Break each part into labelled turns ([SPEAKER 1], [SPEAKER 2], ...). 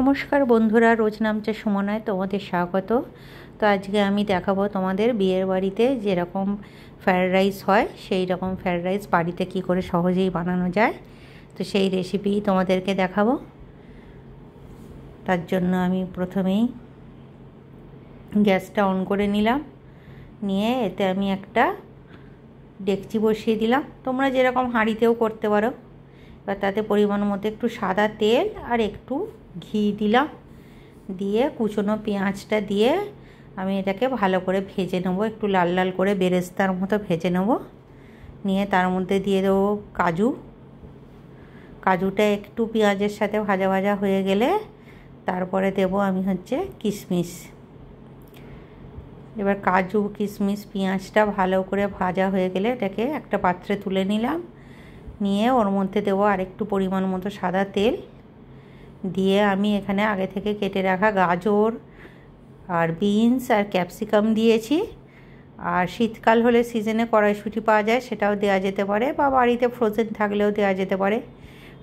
[SPEAKER 1] নমস্কার বন্ধুরা রোজ নামচা সুমনায় তোমাদের স্বাগত তো আজকে আমি দেখাবো তোমাদের বিয়ের বাড়িতে যেরকম ফ্রায়েড রাইস হয় সেই রকম ফ্রায়েড রাইস বাড়িতে কি করে সহজেই বানানো যায় তো সেই রেসিপি তোমাদেরকে দেখাবো তার জন্য আমি প্রথমেই গ্যাসটা অন করে নিলাম নিয়ে এতে আমি একটা ডেকচি বসিয়ে দিলাম তোমরা যেরকম হাঁড়িতেও করতে পারো এবার তাতে পরিমাণ মতো একটু সাদা তেল আর একটু ঘি দিলাম দিয়ে কুচনো পেঁয়াজটা দিয়ে আমি এটাকে ভালো করে ভেজে নেব একটু লাল লাল করে বেরেস্তার মতো ভেজে নেব নিয়ে তার মধ্যে দিয়ে দেবো কাজু কাজুটা একটু পেঁয়াজের সাথে ভাজা ভাজা হয়ে গেলে তারপরে দেব আমি হচ্ছে কিশমিশ এবার কাজু কিশমিশ পেঁয়াজটা ভালো করে ভাজা হয়ে গেলে এটাকে একটা পাত্রে তুলে নিলাম নিয়ে ওর মধ্যে দেবো আরেকটু পরিমাণ মতো সাদা তেল দিয়ে আমি এখানে আগে থেকে কেটে রাখা গাজর আর বিনস আর ক্যাপসিকাম দিয়েছি আর শীতকাল হলে সিজনে কড়াইশুঁটি পাওয়া যায় সেটাও দেওয়া যেতে পারে বা বাড়িতে ফ্রোজেন থাকলেও দেওয়া যেতে পারে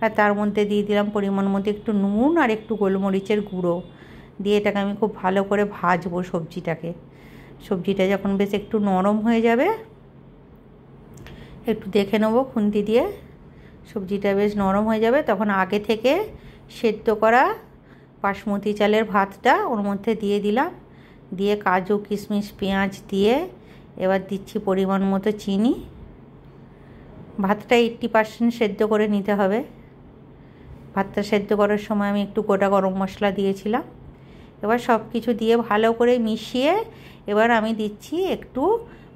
[SPEAKER 1] আর তার মধ্যে দিয়ে দিলাম পরিমাণ মতো একটু নুন আর একটু গোলমরিচের গুঁড়ো দিয়ে এটাকে আমি খুব ভালো করে ভাজবো সবজিটাকে সবজিটা যখন বেশ একটু নরম হয়ে যাবে একটু দেখে নেবো খুন্তি দিয়ে সবজিটা বেশ নরম হয়ে যাবে তখন আগে থেকে সেদ্ধ করা বাসমতি চালের ভাতটা ওর মধ্যে দিয়ে দিলাম দিয়ে কাজু কিশমিশ পেঁয়াজ দিয়ে এবার দিচ্ছি পরিমাণ মতো চিনি ভাতটা এইট্টি পার্সেন্ট সেদ্ধ করে নিতে হবে ভাতটা সেদ্ধ করার সময় আমি একটু গোটা গরম মশলা দিয়েছিলাম এবার সব কিছু দিয়ে ভালো করে মিশিয়ে এবার আমি দিচ্ছি একটু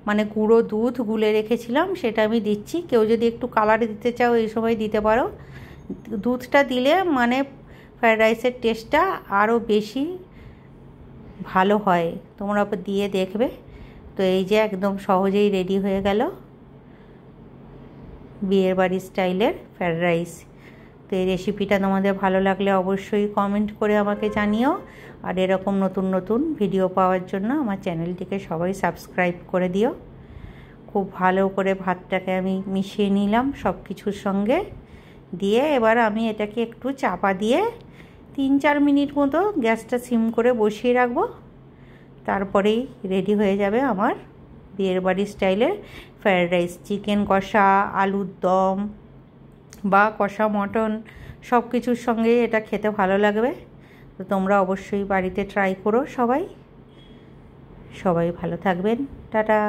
[SPEAKER 1] মানে গুঁড়ো দুধ গুলে রেখেছিলাম সেটা আমি দিচ্ছি কেউ যদি একটু কালার দিতে চাও এই সময় দিতে পারো দুধটা দিলে মানে ফ্রায়েড রাইসের টেস্টটা আরও বেশি ভালো হয় তোমরা দিয়ে দেখবে তো এই যে একদম সহজেই রেডি হয়ে গেল বিয়ের বাড়ি স্টাইলের ফ্রায়েড রাইস তো এই রেসিপিটা তোমাদের ভালো লাগলে অবশ্যই কমেন্ট করে আমাকে জানিও আর এরকম নতুন নতুন ভিডিও পাওয়ার জন্য আমার চ্যানেলটিকে সবাই সাবস্ক্রাইব করে দিও খুব ভালো করে ভাতটাকে আমি মিশিয়ে নিলাম সব কিছুর সঙ্গে দিয়ে এবার আমি এটাকে একটু চাপা দিয়ে তিন চার মিনিট মতো গ্যাসটা সিম করে বসিয়ে রাখব তারপরেই রেডি হয়ে যাবে আমার বিয়ের বাড়ির স্টাইলের ফ্রায়েড রাইস চিকেন কষা আলুর দম বা কষা মটন সব কিছুর সঙ্গে এটা খেতে ভালো লাগবে তো তোমরা অবশ্যই বাড়িতে ট্রাই করো সবাই সবাই ভালো থাকবেন টাটা